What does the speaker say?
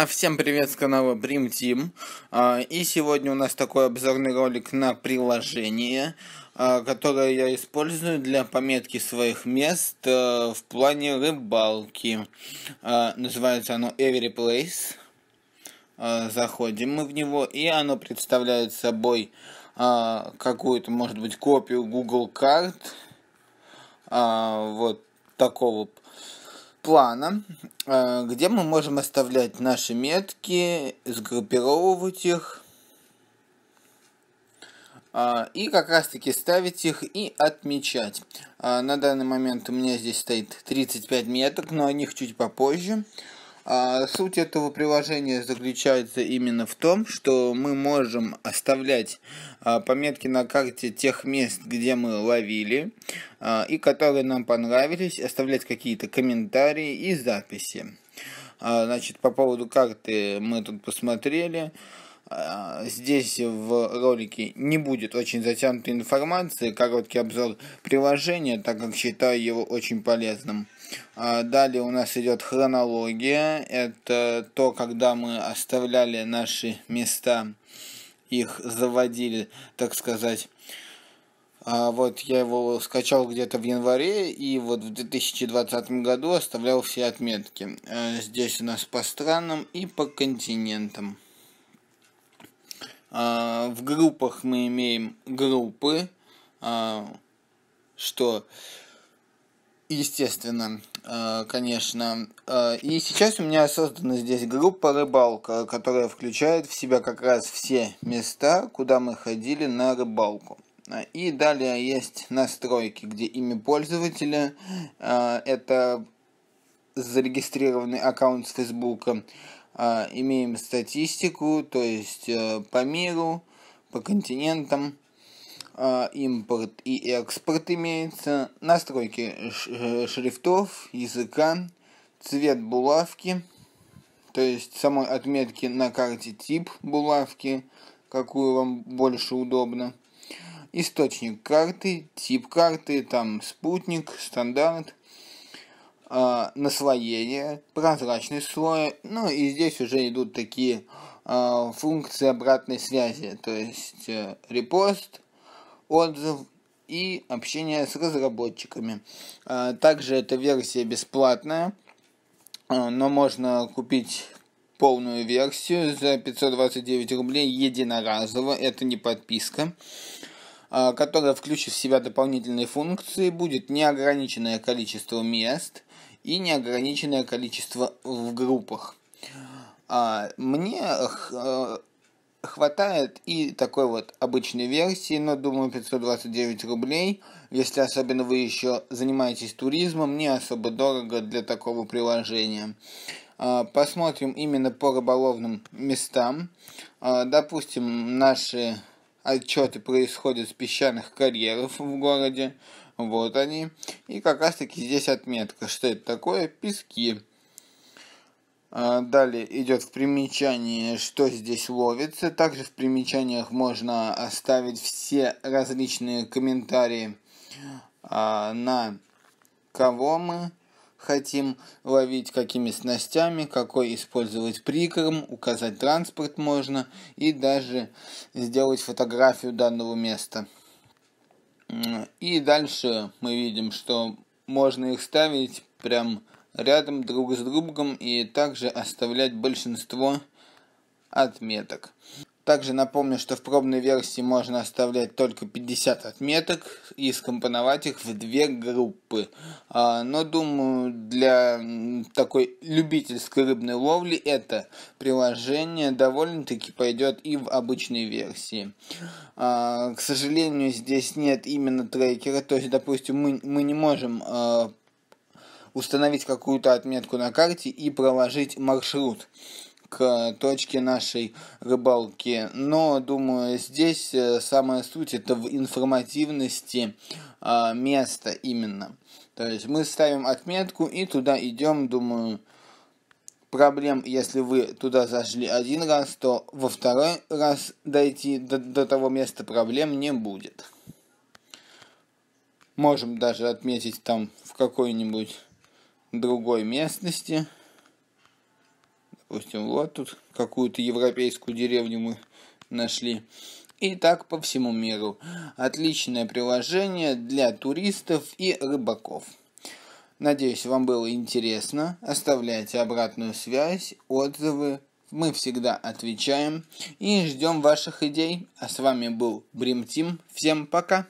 А, всем привет с канала Brim Team. А, и сегодня у нас такой обзорный ролик на приложение, а, которое я использую для пометки своих мест в плане рыбалки. Называется оно Every Place. Заходим мы в него, и оно представляет собой какую-то, может быть, копию Google карт. Вот такого плана, э, где мы можем оставлять наши метки, сгруппировывать их э, и как раз таки ставить их и отмечать. Э, на данный момент у меня здесь стоит 35 меток, но о них чуть попозже. А, суть этого приложения заключается именно в том, что мы можем оставлять а, пометки на карте тех мест, где мы ловили, а, и которые нам понравились, оставлять какие-то комментарии и записи. Значит, по поводу карты мы тут посмотрели. А, здесь в ролике не будет очень затянутой информации, короткий обзор приложения, так как считаю его очень полезным. А, далее у нас идет хронология, это то, когда мы оставляли наши места, их заводили, так сказать. А, вот я его скачал где-то в январе и вот в 2020 году оставлял все отметки. Э, здесь у нас по странам и по континентам. А, в группах мы имеем группы, а, что, естественно, а, конечно. И сейчас у меня создана здесь группа рыбалка, которая включает в себя как раз все места, куда мы ходили на рыбалку. И далее есть настройки, где имя пользователя, это зарегистрированный аккаунт с Фейсбука, а, имеем статистику, то есть э, по миру, по континентам, а, импорт и экспорт имеется, настройки э, шрифтов, языка, цвет булавки, то есть самой отметки на карте тип булавки, какую вам больше удобно, источник карты, тип карты, там спутник, стандарт – э, наслоение, прозрачность слоя, ну и здесь уже идут такие э, функции обратной связи, то есть э, репост, отзыв и общение с разработчиками. Э, также эта версия бесплатная, э, но можно купить полную версию за 529 рублей единоразово, это не подписка которая включит в себя дополнительные функции, будет неограниченное количество мест, и неограниченное количество в группах. А, мне э, хватает и такой вот обычной версии, но думаю 529 рублей. Если особенно вы еще занимаетесь туризмом, не особо дорого для такого приложения. А, посмотрим именно по рыболовным местам. А, допустим, наши отчеты происходят с песчаных карьеров в городе. Вот они. И как раз таки здесь отметка, что это такое пески. А, далее идет в примечании, что здесь ловится. Также в примечаниях можно оставить все различные комментарии а, на кого мы, хотим ловить, какими снастями, какой использовать прикорм, указать транспорт можно и даже сделать фотографию данного места. И дальше мы видим, что можно их ставить прям рядом друг с другом и также оставлять большинство отметок. Также напомню, что в пробной версии можно оставлять только 50 отметок и скомпоновать их в две группы. А, но думаю, для такой любительской рыбной ловли это приложение довольно-таки пойдет и в обычной версии. А, к сожалению, здесь нет именно трекера, то есть, допустим, мы, мы не можем а, установить какую-то отметку на карте и проложить маршрут к точке нашей рыбалки. Но, думаю, здесь э, самая суть это в информативности э, места именно. То есть мы ставим отметку и туда идем, думаю, проблем, если вы туда зашли один раз, то во второй раз дойти до, до того места проблем не будет. Можем даже отметить там в какой-нибудь другой местности. Допустим, вот тут какую-то европейскую деревню мы нашли. И так по всему миру. Отличное приложение для туристов и рыбаков. Надеюсь, вам было интересно. Оставляйте обратную связь, отзывы. Мы всегда отвечаем и ждем ваших идей. А с вами был Брим Тим. Всем пока!